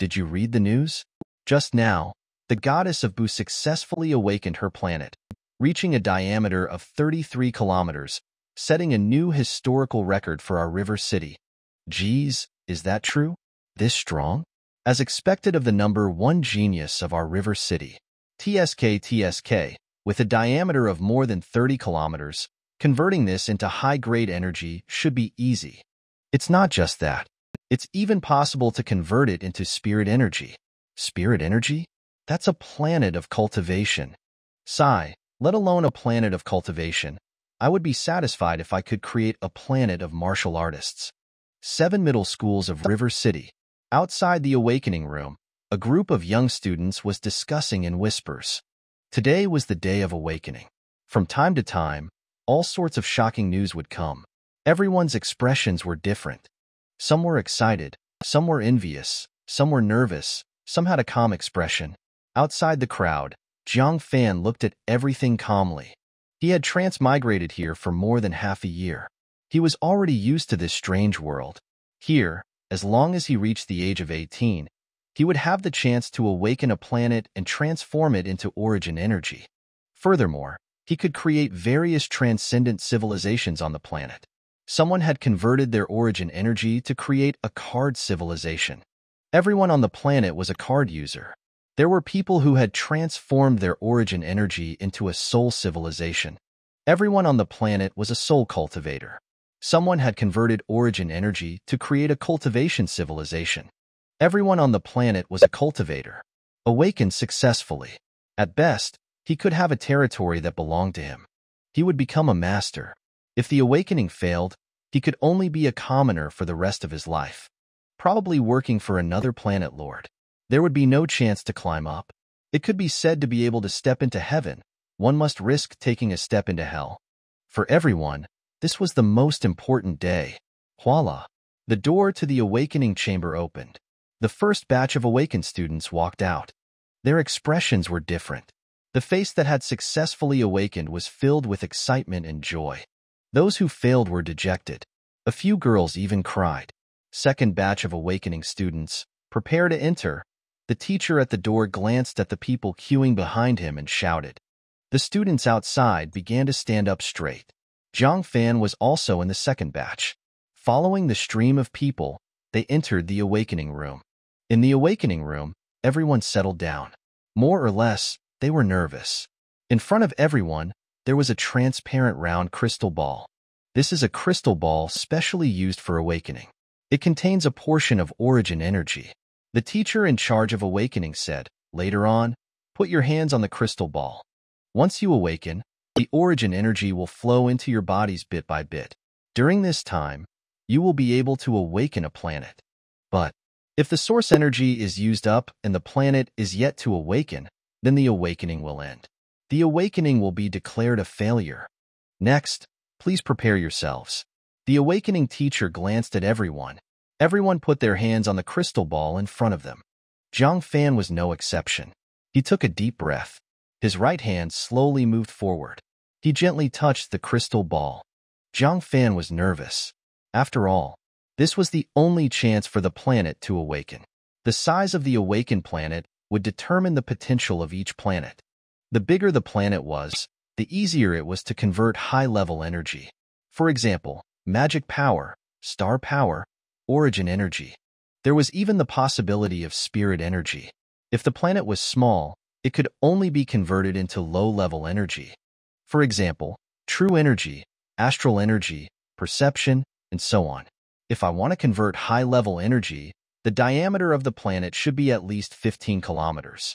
Did you read the news? Just now, the goddess of Bu successfully awakened her planet, reaching a diameter of 33 kilometers, setting a new historical record for our river city. Geez, is that true? This strong? As expected of the number one genius of our river city, TSK TSK, with a diameter of more than 30 kilometers, converting this into high-grade energy should be easy. It's not just that. It's even possible to convert it into spirit energy. Spirit energy? That's a planet of cultivation. Sigh, let alone a planet of cultivation. I would be satisfied if I could create a planet of martial artists. Seven middle schools of River City. Outside the awakening room, a group of young students was discussing in whispers. Today was the day of awakening. From time to time, all sorts of shocking news would come. Everyone's expressions were different. Some were excited, some were envious, some were nervous, some had a calm expression. Outside the crowd, Jiang Fan looked at everything calmly. He had transmigrated here for more than half a year. He was already used to this strange world. Here, as long as he reached the age of 18, he would have the chance to awaken a planet and transform it into origin energy. Furthermore, he could create various transcendent civilizations on the planet someone had converted their origin energy to create a card civilization. Everyone on the planet was a card user. There were people who had transformed their origin energy into a soul civilization. Everyone on the planet was a soul cultivator. Someone had converted origin energy to create a cultivation civilization. Everyone on the planet was a cultivator. Awakened successfully. At best, he could have a territory that belonged to him. He would become a master. If the awakening failed, he could only be a commoner for the rest of his life, probably working for another planet lord. There would be no chance to climb up. It could be said to be able to step into heaven. One must risk taking a step into hell. For everyone, this was the most important day. Voila! The door to the awakening chamber opened. The first batch of awakened students walked out. Their expressions were different. The face that had successfully awakened was filled with excitement and joy. Those who failed were dejected. A few girls even cried. Second batch of awakening students, prepare to enter. The teacher at the door glanced at the people queuing behind him and shouted. The students outside began to stand up straight. Zhang Fan was also in the second batch. Following the stream of people, they entered the awakening room. In the awakening room, everyone settled down. More or less, they were nervous. In front of everyone, there was a transparent round crystal ball. This is a crystal ball specially used for awakening. It contains a portion of origin energy. The teacher in charge of awakening said, later on, put your hands on the crystal ball. Once you awaken, the origin energy will flow into your bodies bit by bit. During this time, you will be able to awaken a planet. But if the source energy is used up and the planet is yet to awaken, then the awakening will end. The awakening will be declared a failure. Next, please prepare yourselves. The awakening teacher glanced at everyone. Everyone put their hands on the crystal ball in front of them. Zhang Fan was no exception. He took a deep breath. His right hand slowly moved forward. He gently touched the crystal ball. Zhang Fan was nervous. After all, this was the only chance for the planet to awaken. The size of the awakened planet would determine the potential of each planet. The bigger the planet was, the easier it was to convert high-level energy. For example, magic power, star power, origin energy. There was even the possibility of spirit energy. If the planet was small, it could only be converted into low-level energy. For example, true energy, astral energy, perception, and so on. If I want to convert high-level energy, the diameter of the planet should be at least 15 kilometers.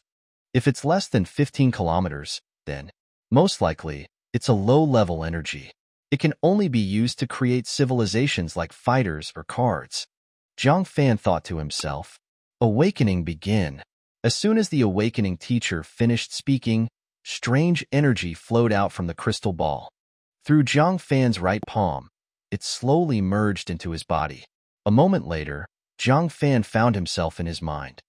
If it's less than 15 kilometers, then, most likely, it's a low-level energy. It can only be used to create civilizations like fighters or cards. Zhang Fan thought to himself, Awakening begin. As soon as the awakening teacher finished speaking, strange energy flowed out from the crystal ball. Through Zhang Fan's right palm, it slowly merged into his body. A moment later, Zhang Fan found himself in his mind.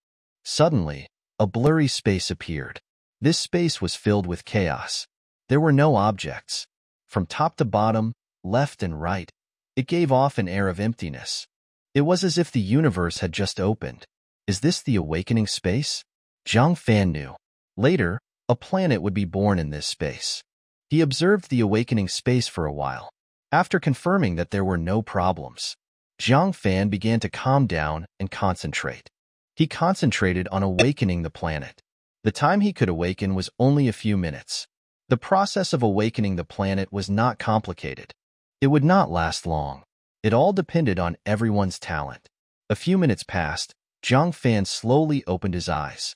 Suddenly, a blurry space appeared. This space was filled with chaos. There were no objects. From top to bottom, left and right, it gave off an air of emptiness. It was as if the universe had just opened. Is this the awakening space? Zhang Fan knew. Later, a planet would be born in this space. He observed the awakening space for a while. After confirming that there were no problems, Zhang Fan began to calm down and concentrate. He concentrated on awakening the planet. The time he could awaken was only a few minutes. The process of awakening the planet was not complicated. It would not last long. It all depended on everyone's talent. A few minutes passed, Zhang Fan slowly opened his eyes.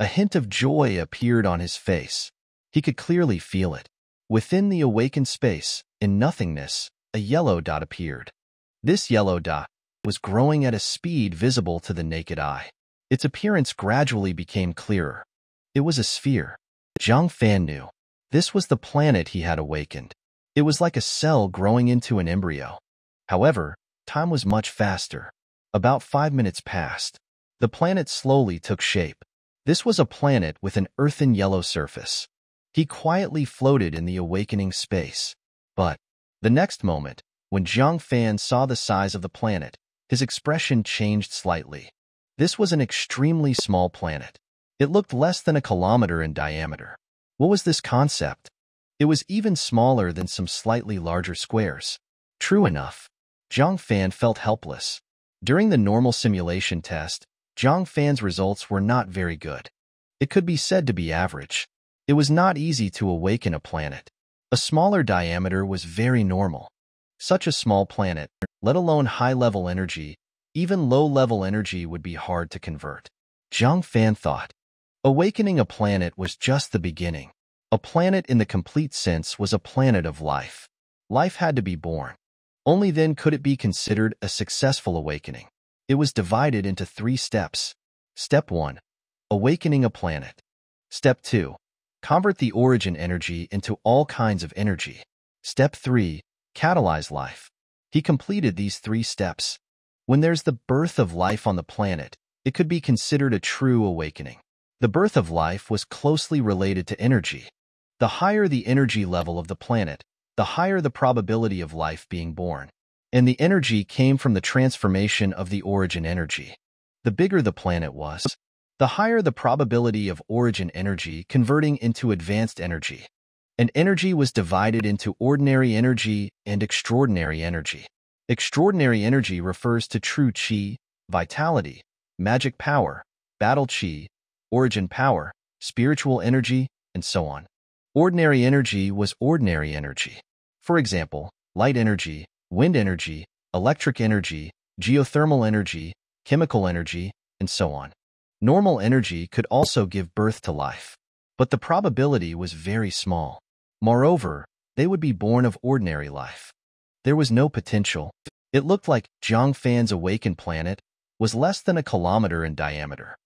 A hint of joy appeared on his face. He could clearly feel it. Within the awakened space, in nothingness, a yellow dot appeared. This yellow dot was growing at a speed visible to the naked eye. Its appearance gradually became clearer. It was a sphere. Zhang Fan knew. This was the planet he had awakened. It was like a cell growing into an embryo. However, time was much faster. About five minutes passed. The planet slowly took shape. This was a planet with an earthen yellow surface. He quietly floated in the awakening space. But, the next moment, when Zhang Fan saw the size of the planet, his expression changed slightly. This was an extremely small planet. It looked less than a kilometer in diameter. What was this concept? It was even smaller than some slightly larger squares. True enough. Zhang Fan felt helpless. During the normal simulation test, Zhang Fan's results were not very good. It could be said to be average. It was not easy to awaken a planet. A smaller diameter was very normal. Such a small planet, let alone high-level energy, even low-level energy would be hard to convert. Zhang Fan thought, awakening a planet was just the beginning. A planet in the complete sense was a planet of life. Life had to be born. Only then could it be considered a successful awakening. It was divided into three steps. Step 1. Awakening a planet. Step 2. Convert the origin energy into all kinds of energy. Step 3. Catalyze life. He completed these three steps. When there's the birth of life on the planet, it could be considered a true awakening. The birth of life was closely related to energy. The higher the energy level of the planet, the higher the probability of life being born. And the energy came from the transformation of the origin energy. The bigger the planet was, the higher the probability of origin energy converting into advanced energy. And energy was divided into ordinary energy and extraordinary energy. Extraordinary energy refers to true chi, vitality, magic power, battle chi, origin power, spiritual energy, and so on. Ordinary energy was ordinary energy. For example, light energy, wind energy, electric energy, geothermal energy, chemical energy, and so on. Normal energy could also give birth to life, but the probability was very small. Moreover, they would be born of ordinary life. There was no potential. It looked like Fan's awakened planet was less than a kilometer in diameter.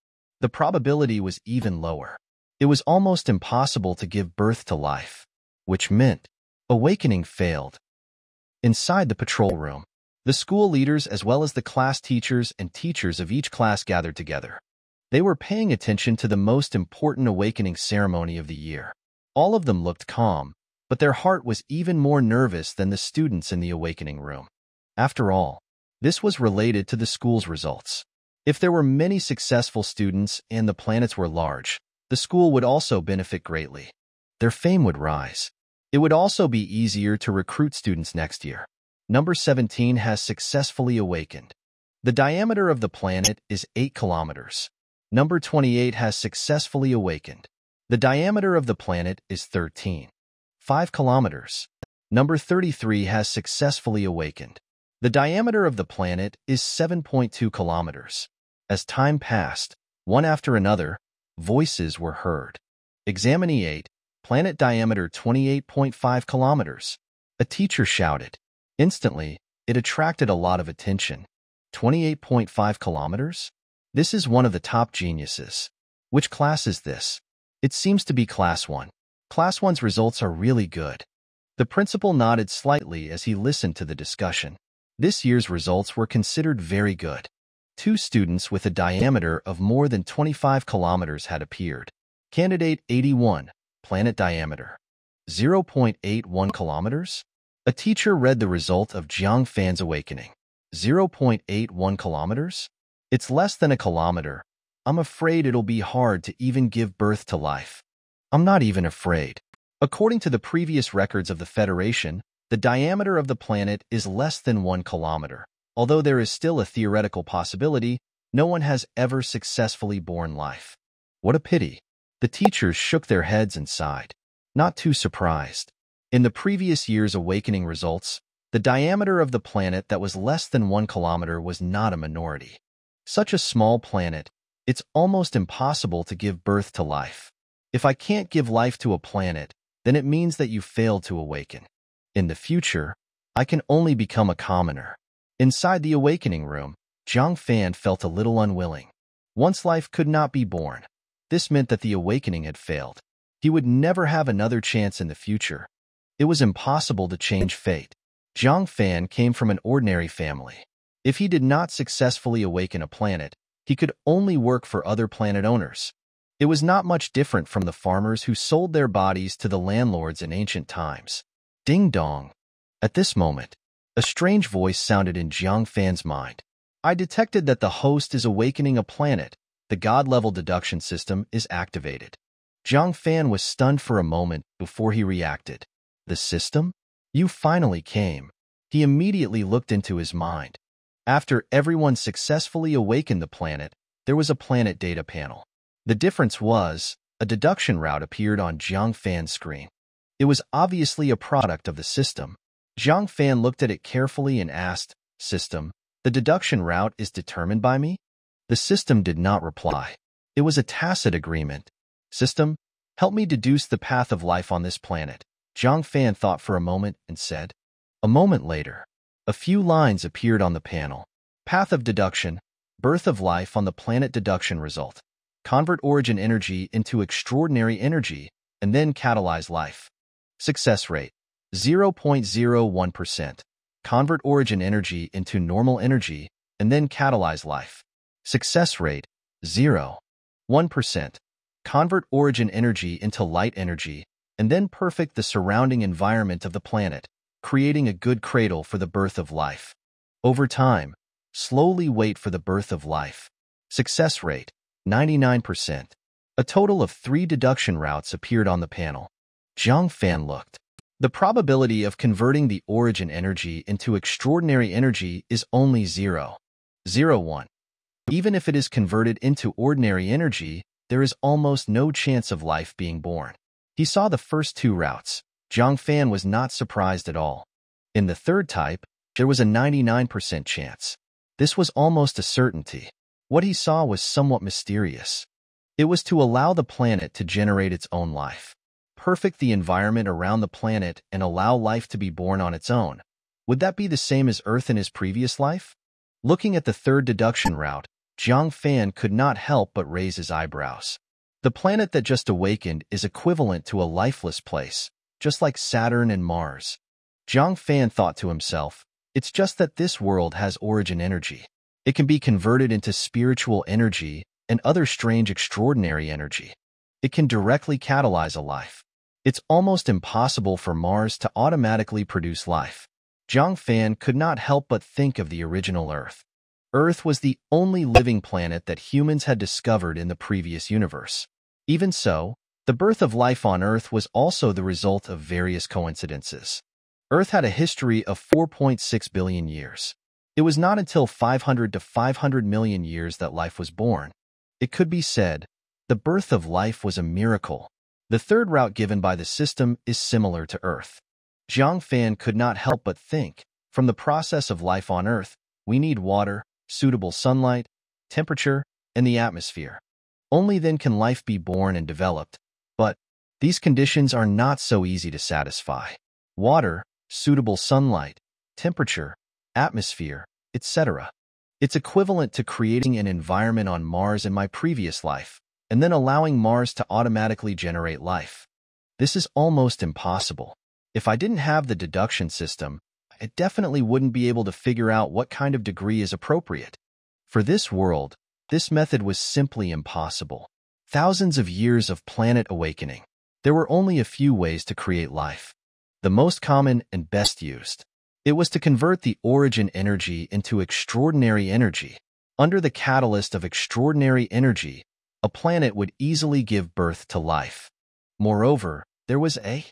The probability was even lower. It was almost impossible to give birth to life, which meant awakening failed. Inside the patrol room, the school leaders as well as the class teachers and teachers of each class gathered together. They were paying attention to the most important awakening ceremony of the year. All of them looked calm, but their heart was even more nervous than the students in the awakening room. After all, this was related to the school's results. If there were many successful students and the planets were large, the school would also benefit greatly. Their fame would rise. It would also be easier to recruit students next year. Number 17 has successfully awakened. The diameter of the planet is 8 kilometers. Number 28 has successfully awakened. The diameter of the planet is 13. 5 kilometers, number 33 has successfully awakened. The diameter of the planet is 7.2 kilometers. As time passed, one after another, voices were heard. eight planet diameter 28.5 kilometers. A teacher shouted. Instantly, it attracted a lot of attention. 28.5 kilometers? This is one of the top geniuses. Which class is this? It seems to be class 1. Class 1's results are really good. The principal nodded slightly as he listened to the discussion. This year's results were considered very good. Two students with a diameter of more than 25 kilometers had appeared. Candidate 81, planet diameter, 0.81 kilometers. A teacher read the result of Jiang Fan's awakening, 0.81 kilometers. It's less than a kilometer. I'm afraid it'll be hard to even give birth to life. I'm not even afraid. According to the previous records of the Federation, the diameter of the planet is less than one kilometer. Although there is still a theoretical possibility, no one has ever successfully borne life. What a pity. The teachers shook their heads and sighed. Not too surprised. In the previous year's awakening results, the diameter of the planet that was less than one kilometer was not a minority. Such a small planet, it's almost impossible to give birth to life. If I can't give life to a planet, then it means that you failed to awaken. In the future, I can only become a commoner. Inside the awakening room, Zhang Fan felt a little unwilling. Once life could not be born, this meant that the awakening had failed. He would never have another chance in the future. It was impossible to change fate. Zhang Fan came from an ordinary family. If he did not successfully awaken a planet, he could only work for other planet owners. It was not much different from the farmers who sold their bodies to the landlords in ancient times. Ding dong. At this moment, a strange voice sounded in Jiang Fan's mind. I detected that the host is awakening a planet. The god-level deduction system is activated. Jiang Fan was stunned for a moment before he reacted. The system? You finally came. He immediately looked into his mind. After everyone successfully awakened the planet, there was a planet data panel. The difference was, a deduction route appeared on Jiang Fan's screen. It was obviously a product of the system. Jiang Fan looked at it carefully and asked, System, the deduction route is determined by me? The system did not reply. It was a tacit agreement. System, help me deduce the path of life on this planet. Zhang Fan thought for a moment and said. A moment later, a few lines appeared on the panel. Path of deduction, birth of life on the planet deduction result convert origin energy into extraordinary energy, and then catalyze life. Success rate 0.01%. Convert origin energy into normal energy, and then catalyze life. Success rate 0.1%. Convert origin energy into light energy, and then perfect the surrounding environment of the planet, creating a good cradle for the birth of life. Over time, slowly wait for the birth of life. Success rate 99%. A total of three deduction routes appeared on the panel. Zhang Fan looked. The probability of converting the origin energy into extraordinary energy is only 0. 0 1. Even if it is converted into ordinary energy, there is almost no chance of life being born. He saw the first two routes. Zhang Fan was not surprised at all. In the third type, there was a 99% chance. This was almost a certainty. What he saw was somewhat mysterious. It was to allow the planet to generate its own life, perfect the environment around the planet and allow life to be born on its own. Would that be the same as Earth in his previous life? Looking at the third deduction route, Jiang Fan could not help but raise his eyebrows. The planet that just awakened is equivalent to a lifeless place, just like Saturn and Mars. Jiang Fan thought to himself, it's just that this world has origin energy. It can be converted into spiritual energy and other strange extraordinary energy. It can directly catalyze a life. It's almost impossible for Mars to automatically produce life. Zhang Fan could not help but think of the original Earth. Earth was the only living planet that humans had discovered in the previous universe. Even so, the birth of life on Earth was also the result of various coincidences. Earth had a history of 4.6 billion years. It was not until 500 to 500 million years that life was born. It could be said, the birth of life was a miracle. The third route given by the system is similar to Earth. Zhang Fan could not help but think, from the process of life on Earth, we need water, suitable sunlight, temperature, and the atmosphere. Only then can life be born and developed, but these conditions are not so easy to satisfy. Water, suitable sunlight, temperature, atmosphere, etc. It's equivalent to creating an environment on Mars in my previous life, and then allowing Mars to automatically generate life. This is almost impossible. If I didn't have the deduction system, I definitely wouldn't be able to figure out what kind of degree is appropriate. For this world, this method was simply impossible. Thousands of years of planet awakening. There were only a few ways to create life. The most common and best used it was to convert the origin energy into extraordinary energy. Under the catalyst of extraordinary energy, a planet would easily give birth to life. Moreover, there was a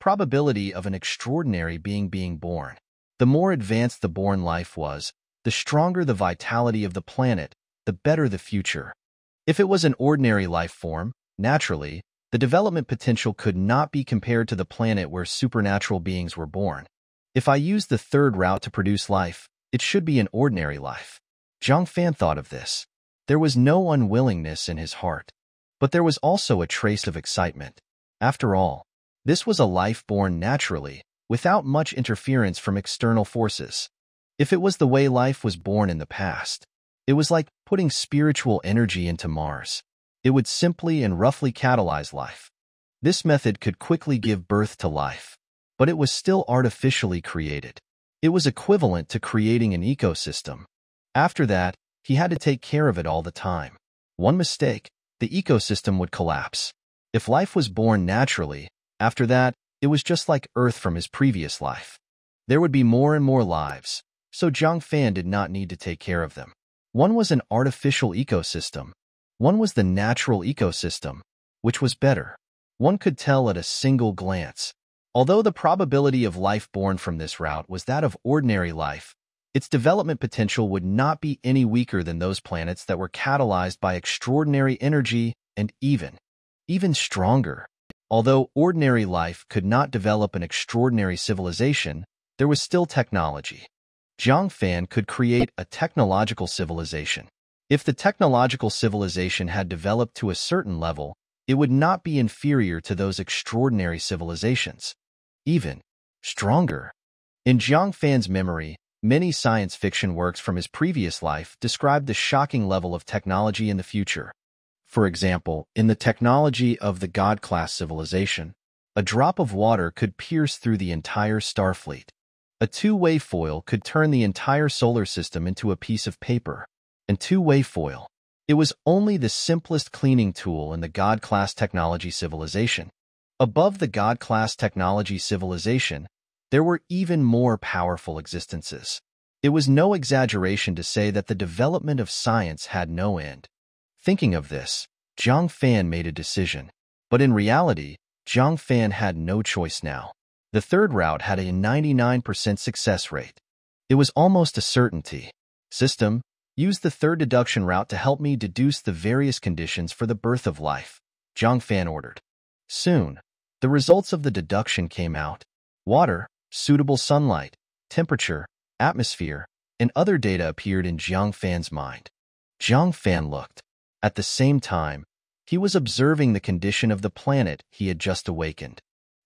probability of an extraordinary being being born. The more advanced the born life was, the stronger the vitality of the planet, the better the future. If it was an ordinary life form, naturally, the development potential could not be compared to the planet where supernatural beings were born. If I use the third route to produce life, it should be an ordinary life. Zhang Fan thought of this. There was no unwillingness in his heart, but there was also a trace of excitement. After all, this was a life born naturally, without much interference from external forces. If it was the way life was born in the past, it was like putting spiritual energy into Mars. It would simply and roughly catalyze life. This method could quickly give birth to life but it was still artificially created. It was equivalent to creating an ecosystem. After that, he had to take care of it all the time. One mistake, the ecosystem would collapse. If life was born naturally, after that, it was just like Earth from his previous life. There would be more and more lives, so Jiang Fan did not need to take care of them. One was an artificial ecosystem. One was the natural ecosystem, which was better. One could tell at a single glance Although the probability of life born from this route was that of ordinary life, its development potential would not be any weaker than those planets that were catalyzed by extraordinary energy and even, even stronger. Although ordinary life could not develop an extraordinary civilization, there was still technology. Jiang Fan could create a technological civilization. If the technological civilization had developed to a certain level, it would not be inferior to those extraordinary civilizations even stronger. In Jiang Fan's memory, many science fiction works from his previous life describe the shocking level of technology in the future. For example, in the technology of the God-class civilization, a drop of water could pierce through the entire Starfleet. A two-way foil could turn the entire solar system into a piece of paper. And two-way foil. It was only the simplest cleaning tool in the God-class technology civilization, Above the God-class technology civilization, there were even more powerful existences. It was no exaggeration to say that the development of science had no end. Thinking of this, Zhang Fan made a decision. But in reality, Zhang Fan had no choice now. The third route had a 99% success rate. It was almost a certainty. System, use the third deduction route to help me deduce the various conditions for the birth of life, Zhang Fan ordered. Soon, the results of the deduction came out. Water, suitable sunlight, temperature, atmosphere, and other data appeared in Jiang Fan's mind. Jiang Fan looked. At the same time, he was observing the condition of the planet he had just awakened.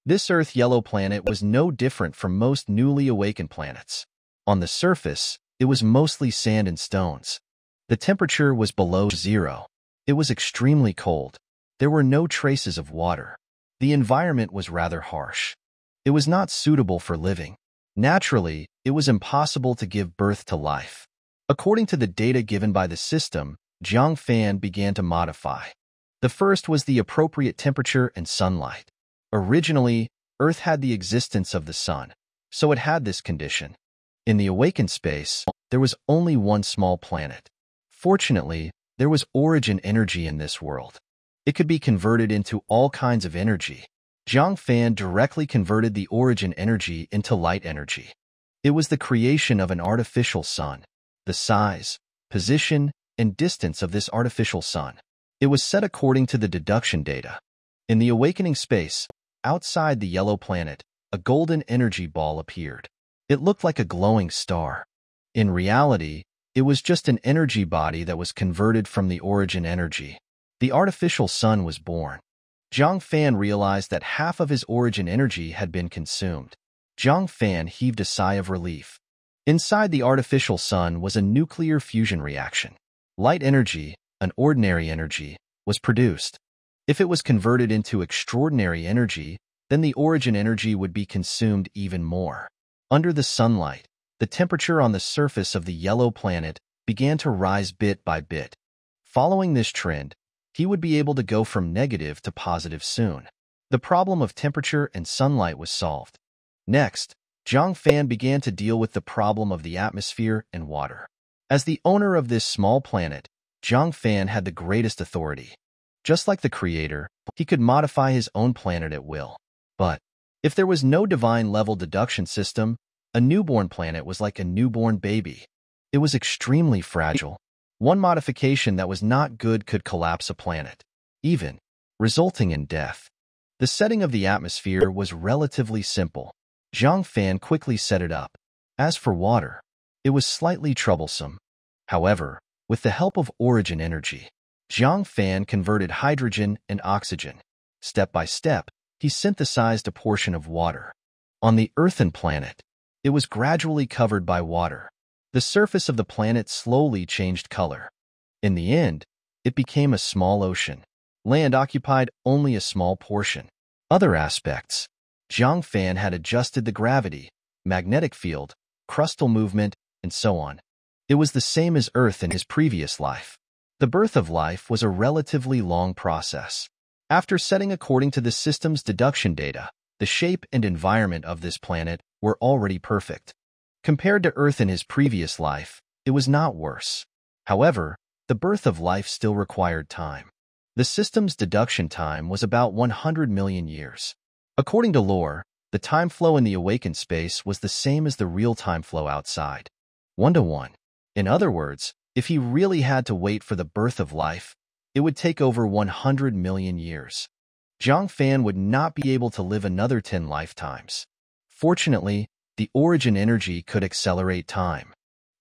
This Earth yellow planet was no different from most newly awakened planets. On the surface, it was mostly sand and stones. The temperature was below zero. It was extremely cold. There were no traces of water. The environment was rather harsh. It was not suitable for living. Naturally, it was impossible to give birth to life. According to the data given by the system, Jiang Fan began to modify. The first was the appropriate temperature and sunlight. Originally, Earth had the existence of the sun, so it had this condition. In the awakened space, there was only one small planet. Fortunately, there was origin energy in this world. It could be converted into all kinds of energy. Zhang Fan directly converted the origin energy into light energy. It was the creation of an artificial sun. The size, position, and distance of this artificial sun. It was set according to the deduction data. In the awakening space, outside the yellow planet, a golden energy ball appeared. It looked like a glowing star. In reality, it was just an energy body that was converted from the origin energy. The artificial sun was born. Zhang Fan realized that half of his origin energy had been consumed. Zhang Fan heaved a sigh of relief. Inside the artificial sun was a nuclear fusion reaction. Light energy, an ordinary energy, was produced. If it was converted into extraordinary energy, then the origin energy would be consumed even more. Under the sunlight, the temperature on the surface of the yellow planet began to rise bit by bit. Following this trend, he would be able to go from negative to positive soon. The problem of temperature and sunlight was solved. Next, Zhang Fan began to deal with the problem of the atmosphere and water. As the owner of this small planet, Zhang Fan had the greatest authority. Just like the creator, he could modify his own planet at will. But if there was no divine-level deduction system, a newborn planet was like a newborn baby. It was extremely fragile, one modification that was not good could collapse a planet, even, resulting in death. The setting of the atmosphere was relatively simple. Zhang Fan quickly set it up. As for water, it was slightly troublesome. However, with the help of origin energy, Zhang Fan converted hydrogen and oxygen. Step by step, he synthesized a portion of water. On the earthen planet, it was gradually covered by water the surface of the planet slowly changed color. In the end, it became a small ocean. Land occupied only a small portion. Other aspects, Jiang Fan had adjusted the gravity, magnetic field, crustal movement, and so on. It was the same as Earth in his previous life. The birth of life was a relatively long process. After setting according to the system's deduction data, the shape and environment of this planet were already perfect. Compared to Earth in his previous life, it was not worse. However, the birth of life still required time. The system's deduction time was about 100 million years. According to lore, the time flow in the awakened space was the same as the real time flow outside, 1 to 1. In other words, if he really had to wait for the birth of life, it would take over 100 million years. Zhang Fan would not be able to live another 10 lifetimes. Fortunately, the origin energy could accelerate time.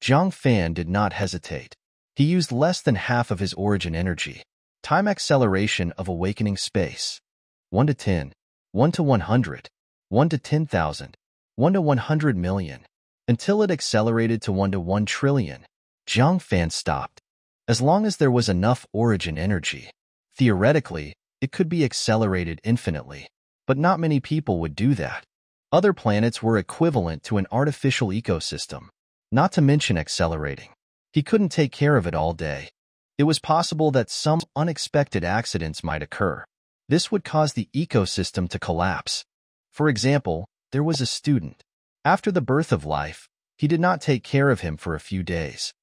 Zhang Fan did not hesitate. He used less than half of his origin energy. Time acceleration of awakening space. 1 to 10, 1 to 100, 1 to 10,000, 1 to 100 million, until it accelerated to 1 to 1 trillion. Zhang Fan stopped. As long as there was enough origin energy, theoretically, it could be accelerated infinitely. But not many people would do that. Other planets were equivalent to an artificial ecosystem, not to mention accelerating. He couldn't take care of it all day. It was possible that some unexpected accidents might occur. This would cause the ecosystem to collapse. For example, there was a student. After the birth of life, he did not take care of him for a few days.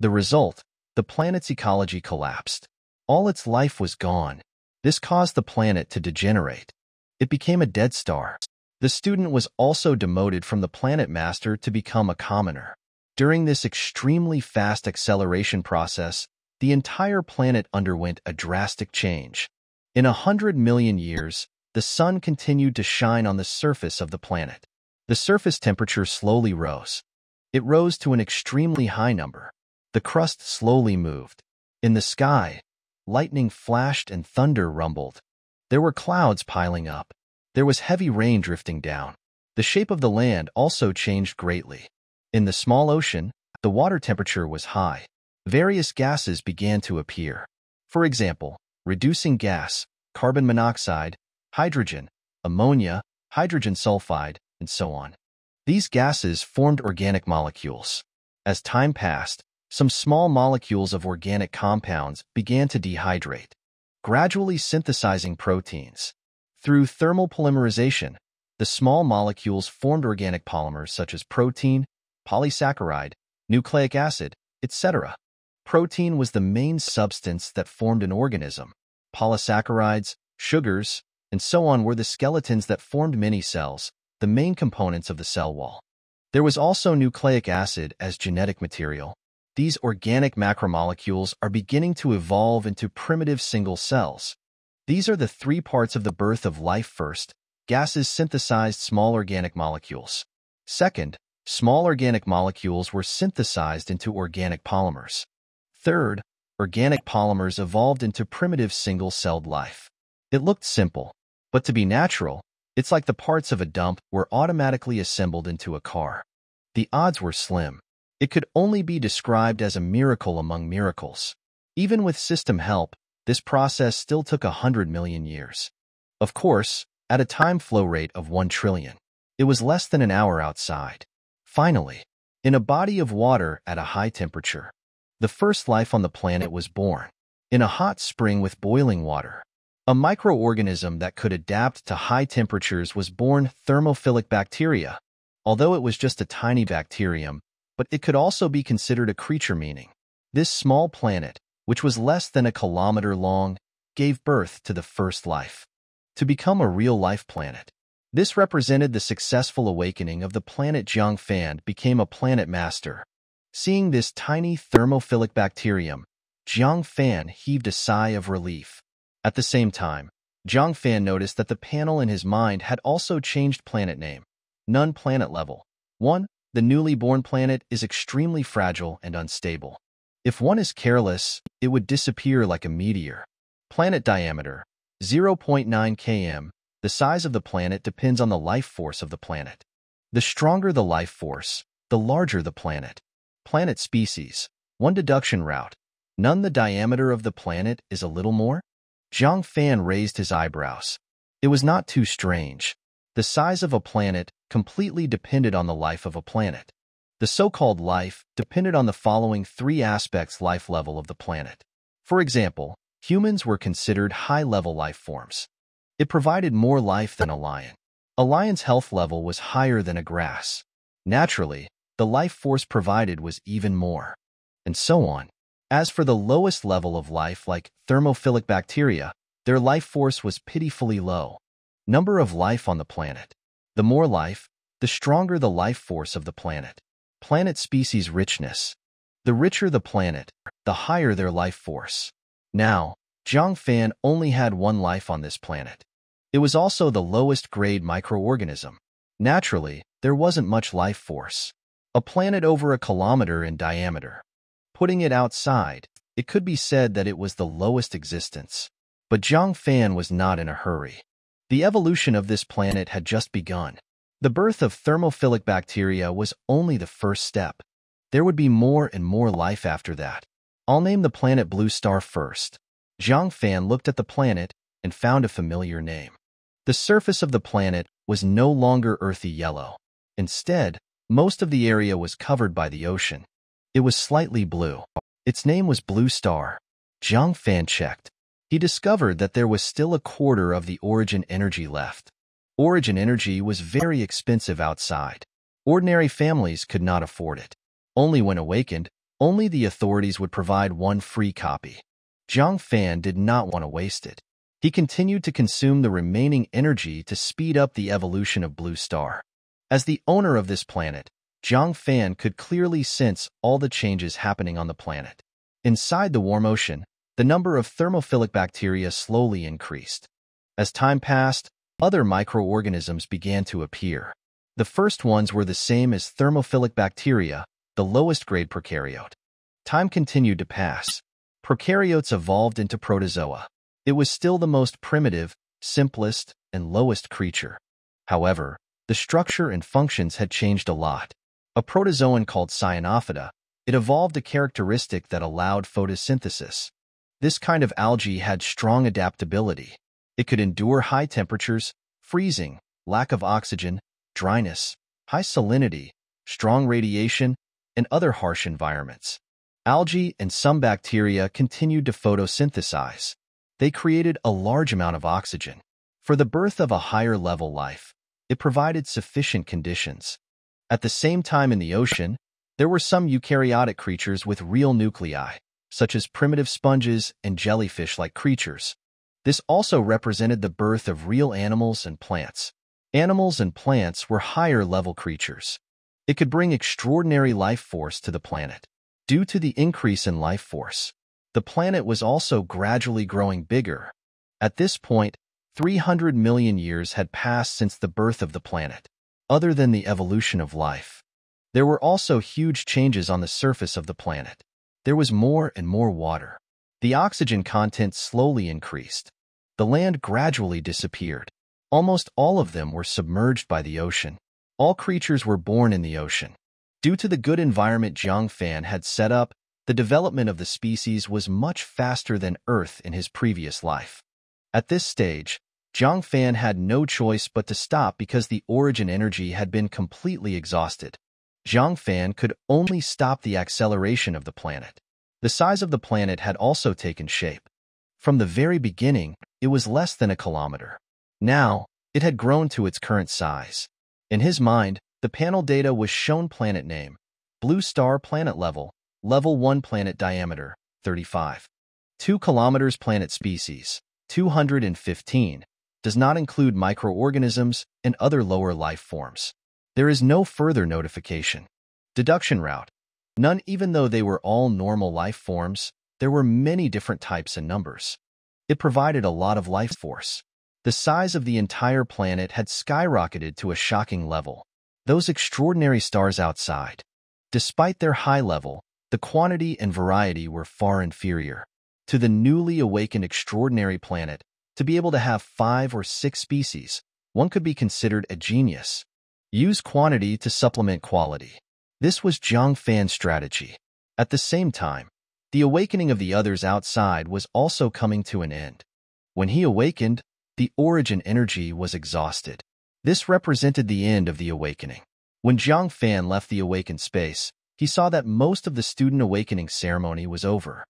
The result, the planet's ecology collapsed. All its life was gone. This caused the planet to degenerate. It became a dead star. The student was also demoted from the Planet Master to become a commoner. During this extremely fast acceleration process, the entire planet underwent a drastic change. In a hundred million years, the sun continued to shine on the surface of the planet. The surface temperature slowly rose. It rose to an extremely high number. The crust slowly moved. In the sky, lightning flashed and thunder rumbled. There were clouds piling up. There was heavy rain drifting down. The shape of the land also changed greatly. In the small ocean, the water temperature was high. Various gases began to appear. For example, reducing gas, carbon monoxide, hydrogen, ammonia, hydrogen sulfide, and so on. These gases formed organic molecules. As time passed, some small molecules of organic compounds began to dehydrate, gradually synthesizing proteins. Through thermal polymerization, the small molecules formed organic polymers such as protein, polysaccharide, nucleic acid, etc. Protein was the main substance that formed an organism. Polysaccharides, sugars, and so on were the skeletons that formed many cells, the main components of the cell wall. There was also nucleic acid as genetic material. These organic macromolecules are beginning to evolve into primitive single cells, these are the three parts of the birth of life first, gases synthesized small organic molecules. Second, small organic molecules were synthesized into organic polymers. Third, organic polymers evolved into primitive single-celled life. It looked simple, but to be natural, it's like the parts of a dump were automatically assembled into a car. The odds were slim. It could only be described as a miracle among miracles. Even with system help, this process still took 100 million years. Of course, at a time flow rate of 1 trillion. It was less than an hour outside. Finally, in a body of water at a high temperature, the first life on the planet was born. In a hot spring with boiling water, a microorganism that could adapt to high temperatures was born thermophilic bacteria, although it was just a tiny bacterium, but it could also be considered a creature meaning. This small planet, which was less than a kilometer long, gave birth to the first life, to become a real-life planet. This represented the successful awakening of the planet Jiangfan became a planet master. Seeing this tiny thermophilic bacterium, Jiangfan heaved a sigh of relief. At the same time, Jiangfan noticed that the panel in his mind had also changed planet name, None Planet Level. 1. The newly born planet is extremely fragile and unstable. If one is careless, it would disappear like a meteor. Planet diameter, 0.9 km. The size of the planet depends on the life force of the planet. The stronger the life force, the larger the planet. Planet species, one deduction route. None the diameter of the planet is a little more? Zhang Fan raised his eyebrows. It was not too strange. The size of a planet completely depended on the life of a planet. The so-called life depended on the following three aspects life level of the planet. For example, humans were considered high-level life forms. It provided more life than a lion. A lion's health level was higher than a grass. Naturally, the life force provided was even more. And so on. As for the lowest level of life, like thermophilic bacteria, their life force was pitifully low. Number of life on the planet. The more life, the stronger the life force of the planet. Planet species richness. The richer the planet, the higher their life force. Now, Zhang Fan only had one life on this planet. It was also the lowest grade microorganism. Naturally, there wasn't much life force. A planet over a kilometer in diameter. Putting it outside, it could be said that it was the lowest existence. But Zhang Fan was not in a hurry. The evolution of this planet had just begun. The birth of thermophilic bacteria was only the first step. There would be more and more life after that. I'll name the planet Blue Star first. Zhang Fan looked at the planet and found a familiar name. The surface of the planet was no longer earthy yellow. Instead, most of the area was covered by the ocean. It was slightly blue. Its name was Blue Star. Zhang Fan checked. He discovered that there was still a quarter of the origin energy left. Origin Energy was very expensive outside. Ordinary families could not afford it. Only when awakened, only the authorities would provide one free copy. Zhang Fan did not want to waste it. He continued to consume the remaining energy to speed up the evolution of Blue Star. As the owner of this planet, Zhang Fan could clearly sense all the changes happening on the planet. Inside the warm ocean, the number of thermophilic bacteria slowly increased. As time passed, other microorganisms began to appear. The first ones were the same as thermophilic bacteria, the lowest grade prokaryote. Time continued to pass. Prokaryotes evolved into protozoa. It was still the most primitive, simplest, and lowest creature. However, the structure and functions had changed a lot. A protozoan called cyanophyta, it evolved a characteristic that allowed photosynthesis. This kind of algae had strong adaptability. It could endure high temperatures, freezing, lack of oxygen, dryness, high salinity, strong radiation, and other harsh environments. Algae and some bacteria continued to photosynthesize. They created a large amount of oxygen. For the birth of a higher-level life, it provided sufficient conditions. At the same time in the ocean, there were some eukaryotic creatures with real nuclei, such as primitive sponges and jellyfish-like creatures. This also represented the birth of real animals and plants. Animals and plants were higher-level creatures. It could bring extraordinary life force to the planet. Due to the increase in life force, the planet was also gradually growing bigger. At this point, 300 million years had passed since the birth of the planet. Other than the evolution of life, there were also huge changes on the surface of the planet. There was more and more water. The oxygen content slowly increased. The land gradually disappeared. Almost all of them were submerged by the ocean. All creatures were born in the ocean. Due to the good environment Jiang Fan had set up, the development of the species was much faster than Earth in his previous life. At this stage, Jiang Fan had no choice but to stop because the origin energy had been completely exhausted. Jiang Fan could only stop the acceleration of the planet. The size of the planet had also taken shape. From the very beginning, it was less than a kilometer. Now, it had grown to its current size. In his mind, the panel data was shown planet name, blue star planet level, level 1 planet diameter, 35. 2 kilometers planet species, 215, does not include microorganisms and other lower life forms. There is no further notification. Deduction route, None, even though they were all normal life forms, there were many different types and numbers. It provided a lot of life force. The size of the entire planet had skyrocketed to a shocking level. Those extraordinary stars outside, despite their high level, the quantity and variety were far inferior. To the newly awakened extraordinary planet, to be able to have five or six species, one could be considered a genius. Use quantity to supplement quality. This was Jiang Fan's strategy. At the same time, the awakening of the others outside was also coming to an end. When he awakened, the origin energy was exhausted. This represented the end of the awakening. When Jiang Fan left the awakened space, he saw that most of the student awakening ceremony was over.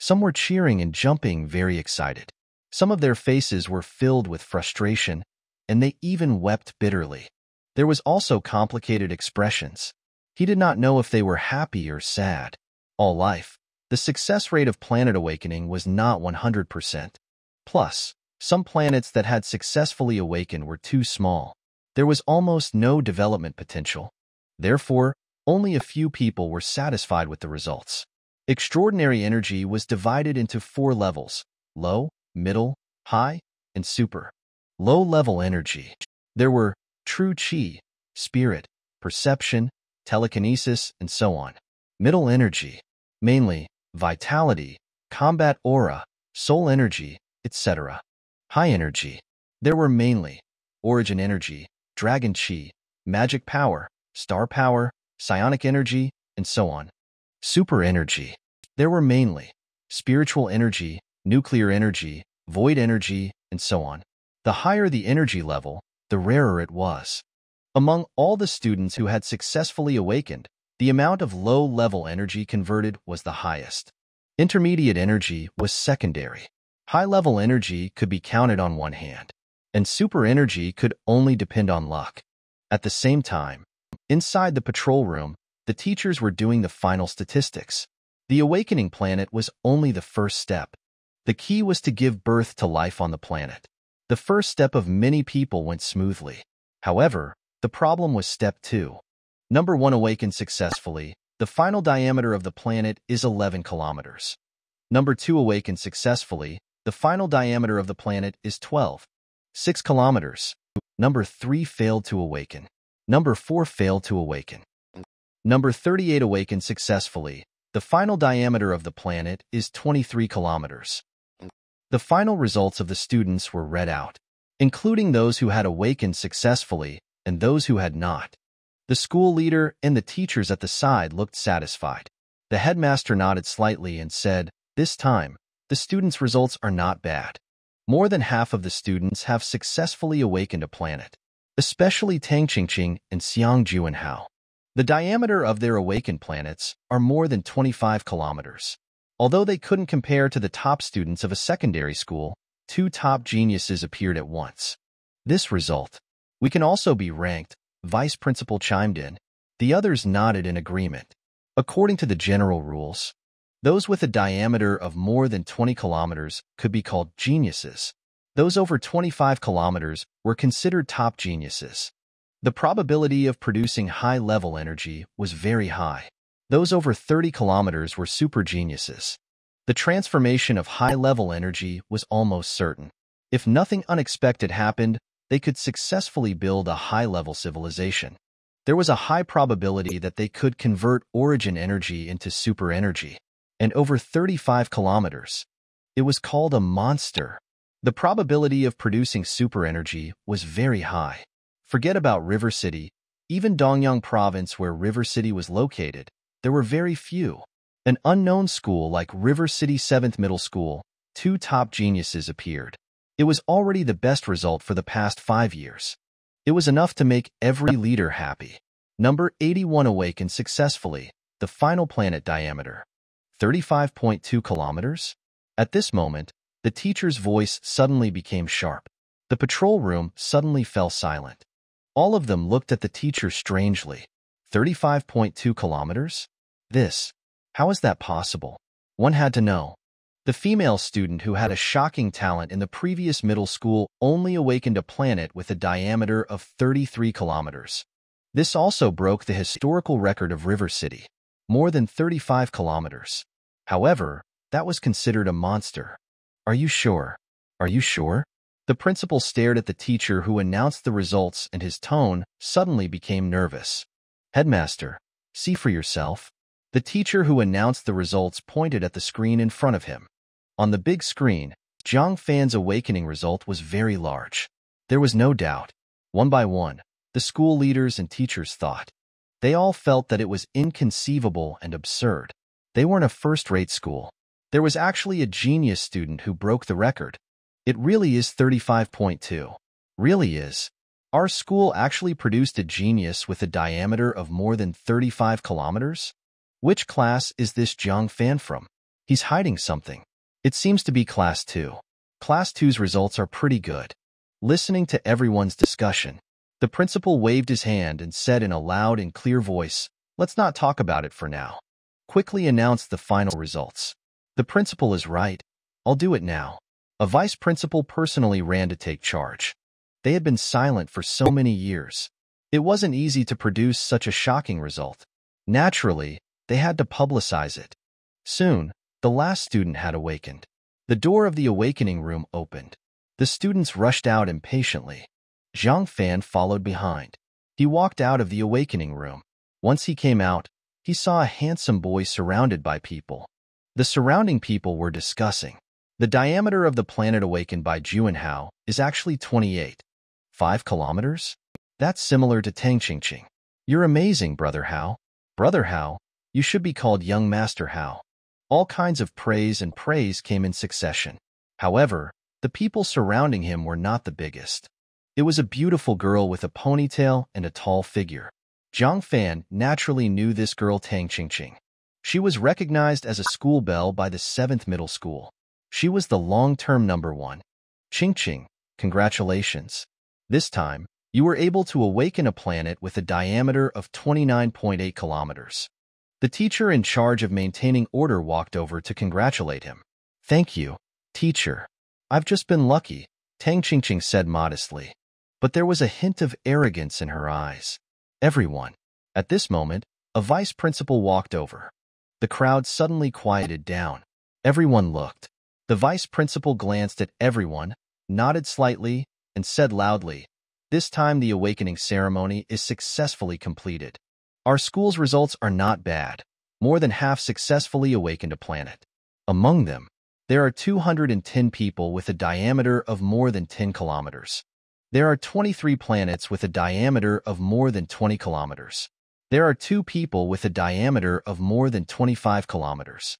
Some were cheering and jumping, very excited. Some of their faces were filled with frustration, and they even wept bitterly. There was also complicated expressions, he did not know if they were happy or sad. All life, the success rate of planet awakening was not 100%. Plus, some planets that had successfully awakened were too small. There was almost no development potential. Therefore, only a few people were satisfied with the results. Extraordinary energy was divided into four levels, low, middle, high, and super. Low-level energy. There were true chi, spirit, perception, telekinesis, and so on. Middle energy, mainly vitality, combat aura, soul energy, etc. High energy, there were mainly origin energy, dragon chi, magic power, star power, psionic energy, and so on. Super energy, there were mainly spiritual energy, nuclear energy, void energy, and so on. The higher the energy level, the rarer it was. Among all the students who had successfully awakened, the amount of low-level energy converted was the highest. Intermediate energy was secondary. High-level energy could be counted on one hand, and super energy could only depend on luck. At the same time, inside the patrol room, the teachers were doing the final statistics. The awakening planet was only the first step. The key was to give birth to life on the planet. The first step of many people went smoothly. However, the problem was step 2. Number 1 awakened successfully. The final diameter of the planet is 11 kilometers. Number 2 awakened successfully. The final diameter of the planet is 12. 6 kilometers. Number 3 failed to awaken. Number 4 failed to awaken. Number 38 awakened successfully. The final diameter of the planet is 23 kilometers. The final results of the students were read out, including those who had awakened successfully and those who had not. The school leader and the teachers at the side looked satisfied. The headmaster nodded slightly and said, This time, the students' results are not bad. More than half of the students have successfully awakened a planet, especially Tang Qingqing and Xiang Juanhao. The diameter of their awakened planets are more than 25 kilometers. Although they couldn't compare to the top students of a secondary school, two top geniuses appeared at once. This result, we can also be ranked, Vice Principal chimed in. The others nodded in agreement. According to the general rules, those with a diameter of more than 20 kilometers could be called geniuses. Those over 25 kilometers were considered top geniuses. The probability of producing high-level energy was very high. Those over 30 kilometers were super geniuses. The transformation of high-level energy was almost certain. If nothing unexpected happened, they could successfully build a high-level civilization. There was a high probability that they could convert origin energy into super energy, and over 35 kilometers. It was called a monster. The probability of producing super energy was very high. Forget about River City, even Dongyang province where River City was located, there were very few. An unknown school like River City 7th Middle School, two top geniuses appeared. It was already the best result for the past five years. It was enough to make every leader happy. Number 81 awakened successfully, the final planet diameter, 35.2 kilometers. At this moment, the teacher's voice suddenly became sharp. The patrol room suddenly fell silent. All of them looked at the teacher strangely. 35.2 kilometers? This. How is that possible? One had to know. The female student who had a shocking talent in the previous middle school only awakened a planet with a diameter of 33 kilometers. This also broke the historical record of River City, more than 35 kilometers. However, that was considered a monster. Are you sure? Are you sure? The principal stared at the teacher who announced the results and his tone suddenly became nervous. Headmaster, see for yourself. The teacher who announced the results pointed at the screen in front of him. On the big screen, Zhang Fan's awakening result was very large. There was no doubt. One by one, the school leaders and teachers thought. They all felt that it was inconceivable and absurd. They weren't a first-rate school. There was actually a genius student who broke the record. It really is 35.2. Really is. Our school actually produced a genius with a diameter of more than 35 kilometers? Which class is this Jiang Fan from? He's hiding something. It seems to be Class 2. Class 2's results are pretty good. Listening to everyone's discussion, the principal waved his hand and said in a loud and clear voice, let's not talk about it for now. Quickly announced the final results. The principal is right. I'll do it now. A vice principal personally ran to take charge. They had been silent for so many years. It wasn't easy to produce such a shocking result. Naturally, they had to publicize it. Soon, the last student had awakened. The door of the awakening room opened. The students rushed out impatiently. Zhang Fan followed behind. He walked out of the awakening room. Once he came out, he saw a handsome boy surrounded by people. The surrounding people were discussing. The diameter of the planet awakened by Juanhao is actually 28. 5 kilometers? That's similar to Tang Qingqing. You're amazing, Brother Hao. Brother Hao, you should be called Young Master Hao. All kinds of praise and praise came in succession. However, the people surrounding him were not the biggest. It was a beautiful girl with a ponytail and a tall figure. Zhang Fan naturally knew this girl Tang Qingqing. She was recognized as a school belle by the 7th middle school. She was the long-term number one. Qingqing, congratulations. This time, you were able to awaken a planet with a diameter of 29.8 kilometers. The teacher in charge of maintaining order walked over to congratulate him. Thank you, teacher. I've just been lucky, Tang Qingqing said modestly. But there was a hint of arrogance in her eyes. Everyone. At this moment, a vice principal walked over. The crowd suddenly quieted down. Everyone looked. The vice principal glanced at everyone, nodded slightly, and said loudly, This time the awakening ceremony is successfully completed. Our school's results are not bad. More than half successfully awakened a planet. Among them, there are 210 people with a diameter of more than 10 kilometers. There are 23 planets with a diameter of more than 20 kilometers. There are two people with a diameter of more than 25 kilometers.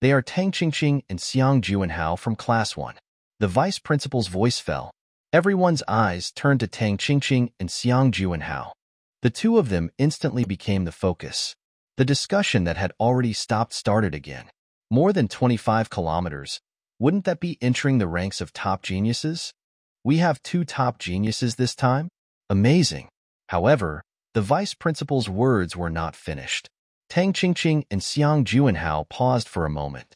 They are Tang Qingqing and Xiang Juanhao from Class 1. The vice principal's voice fell. Everyone's eyes turned to Tang Qingqing and Xiang Juanhao. The two of them instantly became the focus. The discussion that had already stopped started again. More than 25 kilometers. Wouldn't that be entering the ranks of top geniuses? We have two top geniuses this time? Amazing. However, the vice principal's words were not finished. Tang Qingqing and Xiang Juanhao paused for a moment.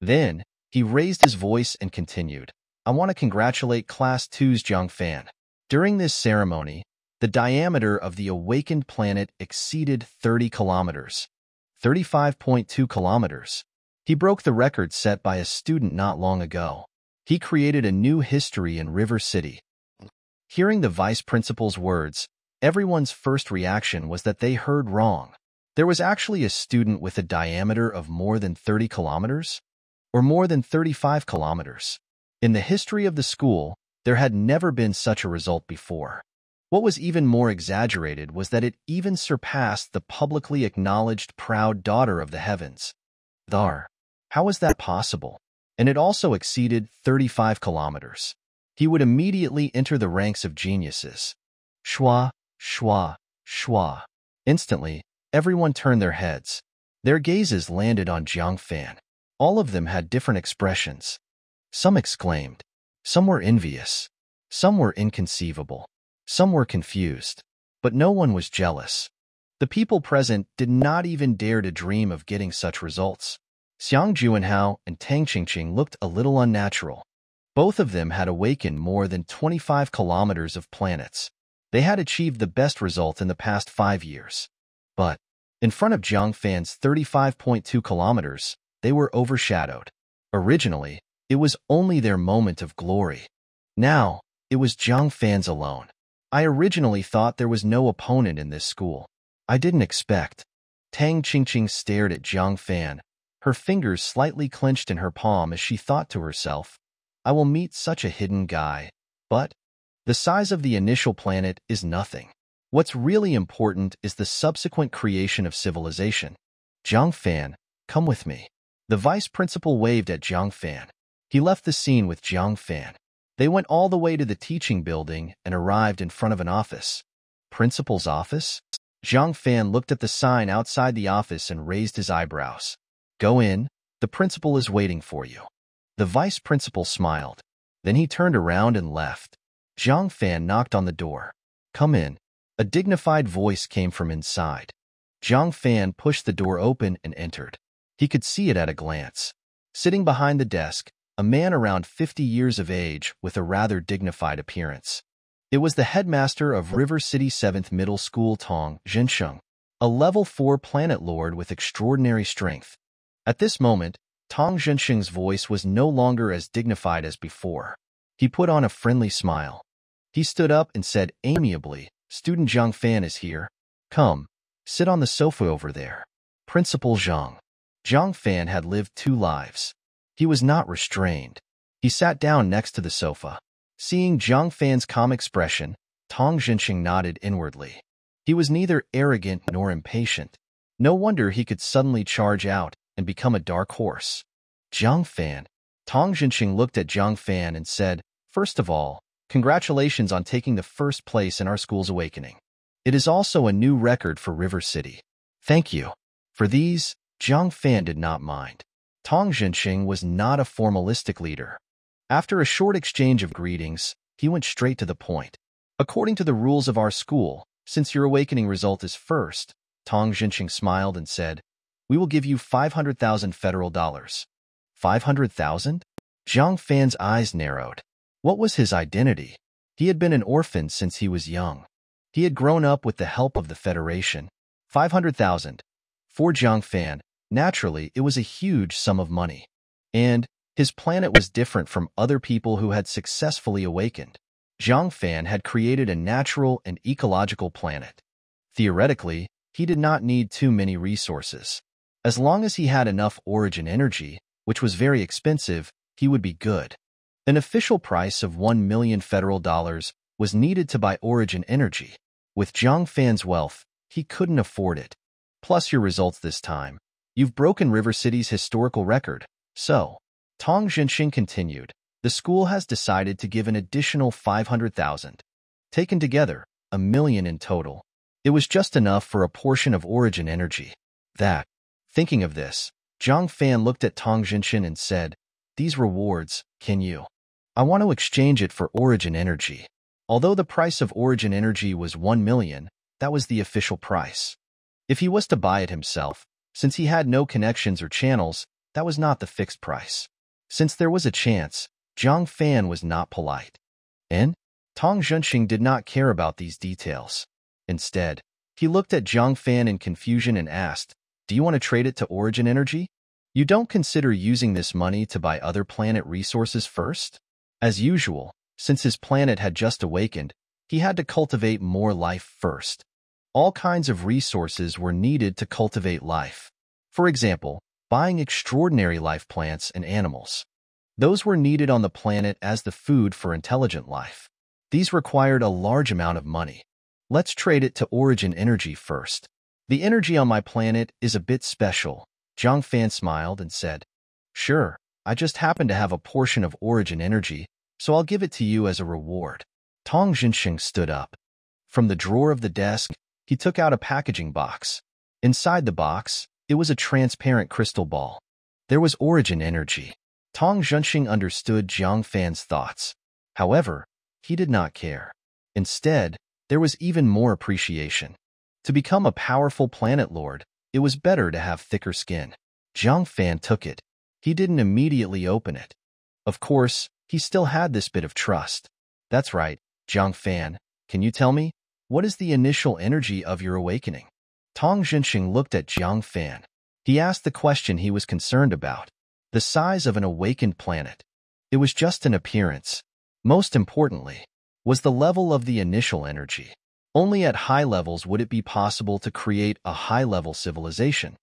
Then, he raised his voice and continued, I want to congratulate Class 2's Jiang Fan. During this ceremony, the diameter of the awakened planet exceeded 30 kilometers, 35.2 kilometers. He broke the record set by a student not long ago. He created a new history in River City. Hearing the vice principal's words, everyone's first reaction was that they heard wrong. There was actually a student with a diameter of more than 30 kilometers, or more than 35 kilometers. In the history of the school, there had never been such a result before. What was even more exaggerated was that it even surpassed the publicly acknowledged proud daughter of the heavens, Thar. How was that possible? And it also exceeded 35 kilometers. He would immediately enter the ranks of geniuses. Schwa, schwa, schwa. Instantly, everyone turned their heads. Their gazes landed on Jiang Fan. All of them had different expressions. Some exclaimed. Some were envious. Some were inconceivable. Some were confused, but no one was jealous. The people present did not even dare to dream of getting such results. Xiang Juanhao and Tang Qingqing looked a little unnatural. Both of them had awakened more than 25 kilometers of planets. They had achieved the best result in the past five years. But, in front of Jiang Fan's 35.2 kilometers, they were overshadowed. Originally, it was only their moment of glory. Now, it was Jiang Fan's alone. I originally thought there was no opponent in this school. I didn't expect. Tang Qingqing stared at Jiang Fan, her fingers slightly clenched in her palm as she thought to herself, I will meet such a hidden guy. But the size of the initial planet is nothing. What's really important is the subsequent creation of civilization. Jiang Fan, come with me. The vice principal waved at Jiang Fan. He left the scene with Jiang Fan. They went all the way to the teaching building and arrived in front of an office. Principal's office? Zhang Fan looked at the sign outside the office and raised his eyebrows. Go in. The principal is waiting for you. The vice principal smiled. Then he turned around and left. Zhang Fan knocked on the door. Come in. A dignified voice came from inside. Zhang Fan pushed the door open and entered. He could see it at a glance. Sitting behind the desk, a man around 50 years of age with a rather dignified appearance. It was the headmaster of River City 7th Middle School Tong Jinsheng, a level 4 planet lord with extraordinary strength. At this moment, Tong Jinsheng's voice was no longer as dignified as before. He put on a friendly smile. He stood up and said amiably, Student Zhang Fan is here. Come, sit on the sofa over there. Principal Zhang. Zhang Fan had lived two lives. He was not restrained. He sat down next to the sofa. Seeing Zhang Fan's calm expression, Tong Jinxing nodded inwardly. He was neither arrogant nor impatient. No wonder he could suddenly charge out and become a dark horse. Zhang Fan. Tong Jinxing looked at Zhang Fan and said, First of all, congratulations on taking the first place in our school's awakening. It is also a new record for River City. Thank you. For these, Zhang Fan did not mind. Tong Zhenxing was not a formalistic leader. After a short exchange of greetings, he went straight to the point. According to the rules of our school, since your awakening result is first, Tong Zhenxing smiled and said, we will give you 500,000 federal dollars. 500,000? Zhang Fan's eyes narrowed. What was his identity? He had been an orphan since he was young. He had grown up with the help of the Federation. 500,000. For Zhang Fan, Naturally, it was a huge sum of money. And his planet was different from other people who had successfully awakened. Zhang Fan had created a natural and ecological planet. Theoretically, he did not need too many resources. As long as he had enough origin energy, which was very expensive, he would be good. An official price of 1 million federal dollars was needed to buy origin energy. With Zhang Fan's wealth, he couldn't afford it. Plus your results this time, You've broken River City's historical record. So, Tong Jinxing continued, the school has decided to give an additional 500,000. Taken together, a million in total. It was just enough for a portion of origin energy. That. Thinking of this, Zhang Fan looked at Tong Jinxin and said, These rewards, can you? I want to exchange it for origin energy. Although the price of origin energy was 1 million, that was the official price. If he was to buy it himself, since he had no connections or channels, that was not the fixed price. Since there was a chance, Zhang Fan was not polite. And Tong Zhenxing did not care about these details. Instead, he looked at Zhang Fan in confusion and asked, Do you want to trade it to Origin Energy? You don't consider using this money to buy other planet resources first? As usual, since his planet had just awakened, he had to cultivate more life first all kinds of resources were needed to cultivate life. For example, buying extraordinary life plants and animals. Those were needed on the planet as the food for intelligent life. These required a large amount of money. Let's trade it to Origin Energy first. The energy on my planet is a bit special, Zhang Fan smiled and said. Sure, I just happen to have a portion of Origin Energy, so I'll give it to you as a reward. Tong Jinsheng stood up. From the drawer of the desk, he took out a packaging box. Inside the box, it was a transparent crystal ball. There was origin energy. Tong Zhenxing understood Jiang Fan's thoughts. However, he did not care. Instead, there was even more appreciation. To become a powerful planet lord, it was better to have thicker skin. Jiang Fan took it. He didn't immediately open it. Of course, he still had this bit of trust. That's right, Jiang Fan. Can you tell me, what is the initial energy of your awakening? Tong Jinxing looked at Jiang Fan. He asked the question he was concerned about, the size of an awakened planet. It was just an appearance. Most importantly, was the level of the initial energy. Only at high levels would it be possible to create a high-level civilization.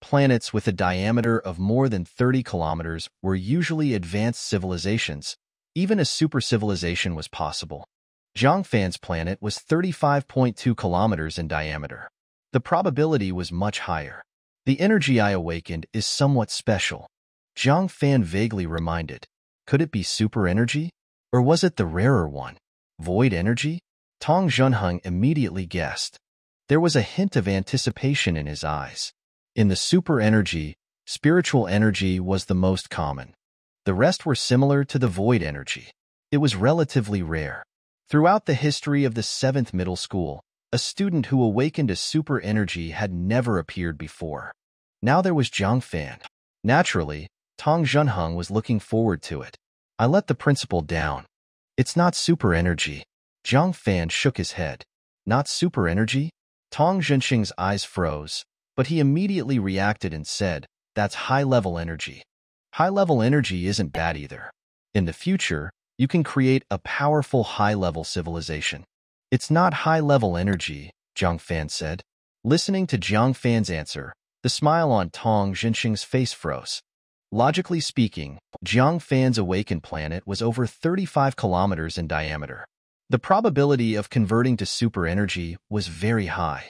Planets with a diameter of more than 30 kilometers were usually advanced civilizations. Even a super-civilization was possible. Zhangfan's planet was 35.2 kilometers in diameter. The probability was much higher. The energy I awakened is somewhat special. Zhang Fan vaguely reminded. Could it be super energy? Or was it the rarer one? Void energy? Tong Junheng immediately guessed. There was a hint of anticipation in his eyes. In the super energy, spiritual energy was the most common. The rest were similar to the void energy. It was relatively rare. Throughout the history of the 7th Middle School, a student who awakened a super energy had never appeared before. Now there was Jiang Fan. Naturally, Tong Junhung was looking forward to it. I let the principal down. It's not super energy. Jiang Fan shook his head. Not super energy? Tong Junxing's eyes froze, but he immediately reacted and said, that's high-level energy. High-level energy isn't bad either. In the future, you can create a powerful high-level civilization. It's not high-level energy, Jiang Fan said. Listening to Jiang Fan's answer, the smile on Tong Jinsheng's face froze. Logically speaking, Jiang Fan's awakened planet was over 35 kilometers in diameter. The probability of converting to super energy was very high.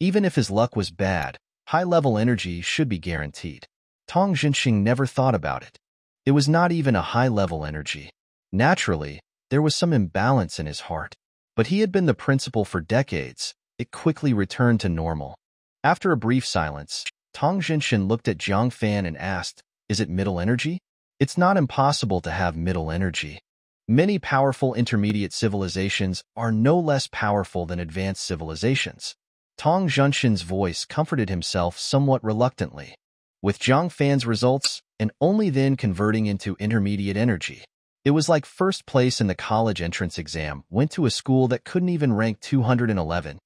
Even if his luck was bad, high-level energy should be guaranteed. Tong Jinsheng never thought about it. It was not even a high-level energy. Naturally, there was some imbalance in his heart, but he had been the principal for decades. It quickly returned to normal. After a brief silence, Tong Jinshin looked at Jiang Fan and asked, Is it middle energy? It's not impossible to have middle energy. Many powerful intermediate civilizations are no less powerful than advanced civilizations. Tong Junshin's voice comforted himself somewhat reluctantly. With Zhang Fan's results, and only then converting into intermediate energy, it was like first place in the college entrance exam, went to a school that couldn't even rank 211.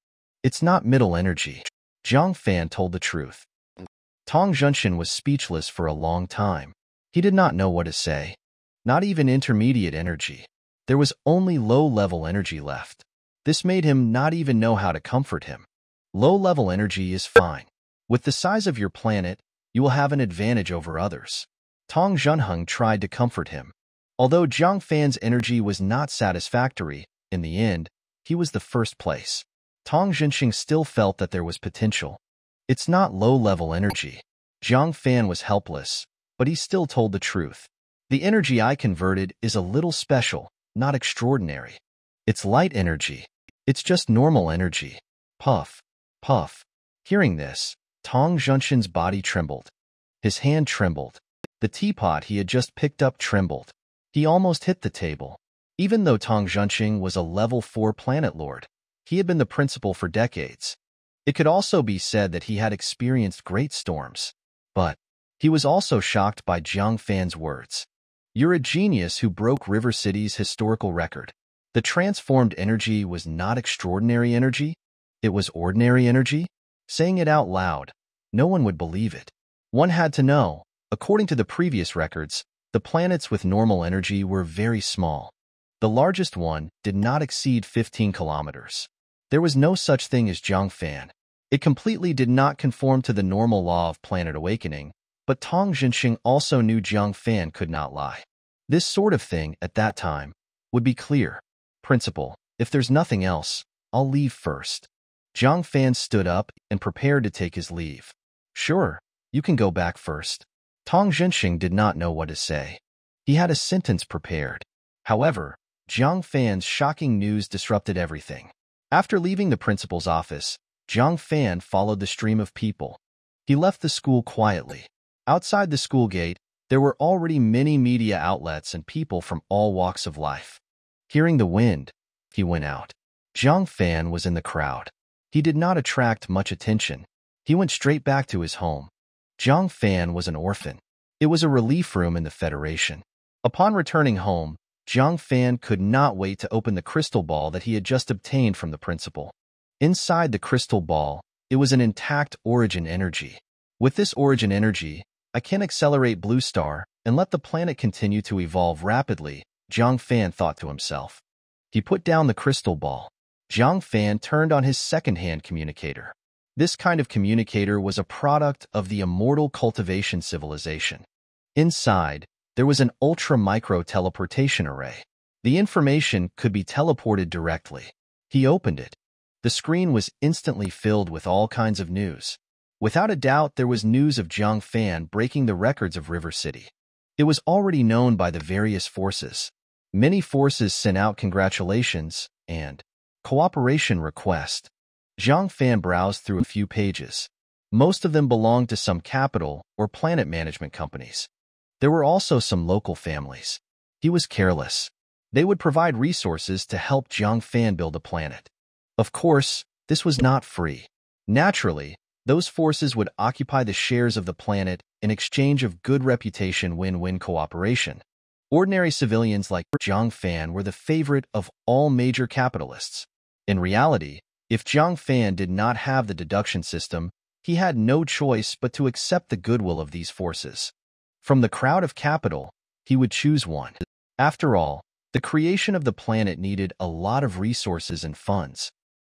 It's not middle energy. Zhang Fan told the truth. Tong Junxian was speechless for a long time. He did not know what to say. Not even intermediate energy. There was only low-level energy left. This made him not even know how to comfort him. Low-level energy is fine. With the size of your planet, you will have an advantage over others. Tong Junheng tried to comfort him. Although Jiang Fan's energy was not satisfactory, in the end, he was the first place. Tong Jinxing still felt that there was potential. It's not low-level energy. Jiang Fan was helpless, but he still told the truth. The energy I converted is a little special, not extraordinary. It's light energy. It's just normal energy. Puff. Puff. Hearing this, Tong Junxin's body trembled. His hand trembled. The teapot he had just picked up trembled. He almost hit the table. Even though Tong Junqing was a level 4 planet lord, he had been the principal for decades. It could also be said that he had experienced great storms. But he was also shocked by Jiang Fan's words. You're a genius who broke River City's historical record. The transformed energy was not extraordinary energy. It was ordinary energy. Saying it out loud, no one would believe it. One had to know, according to the previous records, the planets with normal energy were very small. The largest one did not exceed 15 kilometers. There was no such thing as Jiangfan. It completely did not conform to the normal law of planet awakening, but Tong Jinxing also knew Jiangfan could not lie. This sort of thing, at that time, would be clear. Principle, if there's nothing else, I'll leave first. Jiang Fan stood up and prepared to take his leave. Sure, you can go back first. Tong Zhenxing did not know what to say. He had a sentence prepared. However, Jiang Fan's shocking news disrupted everything. After leaving the principal's office, Jiang Fan followed the stream of people. He left the school quietly. Outside the school gate, there were already many media outlets and people from all walks of life. Hearing the wind, he went out. Jiang Fan was in the crowd. He did not attract much attention. He went straight back to his home. Zhang Fan was an orphan. It was a relief room in the Federation. Upon returning home, Zhang Fan could not wait to open the crystal ball that he had just obtained from the principal. Inside the crystal ball, it was an intact origin energy. With this origin energy, I can accelerate Blue Star and let the planet continue to evolve rapidly, Zhang Fan thought to himself. He put down the crystal ball. Zhang Fan turned on his second-hand communicator. This kind of communicator was a product of the immortal cultivation civilization. Inside, there was an ultra-micro teleportation array. The information could be teleported directly. He opened it. The screen was instantly filled with all kinds of news. Without a doubt, there was news of Jiang Fan breaking the records of River City. It was already known by the various forces. Many forces sent out congratulations and cooperation requests Zhang Fan browsed through a few pages. Most of them belonged to some capital or planet management companies. There were also some local families. He was careless. They would provide resources to help Jiang Fan build a planet. Of course, this was not free. Naturally, those forces would occupy the shares of the planet in exchange of good reputation win-win cooperation. Ordinary civilians like Jiang Fan were the favorite of all major capitalists. In reality, if Jiang Fan did not have the deduction system, he had no choice but to accept the goodwill of these forces. From the crowd of capital, he would choose one. After all, the creation of the planet needed a lot of resources and funds.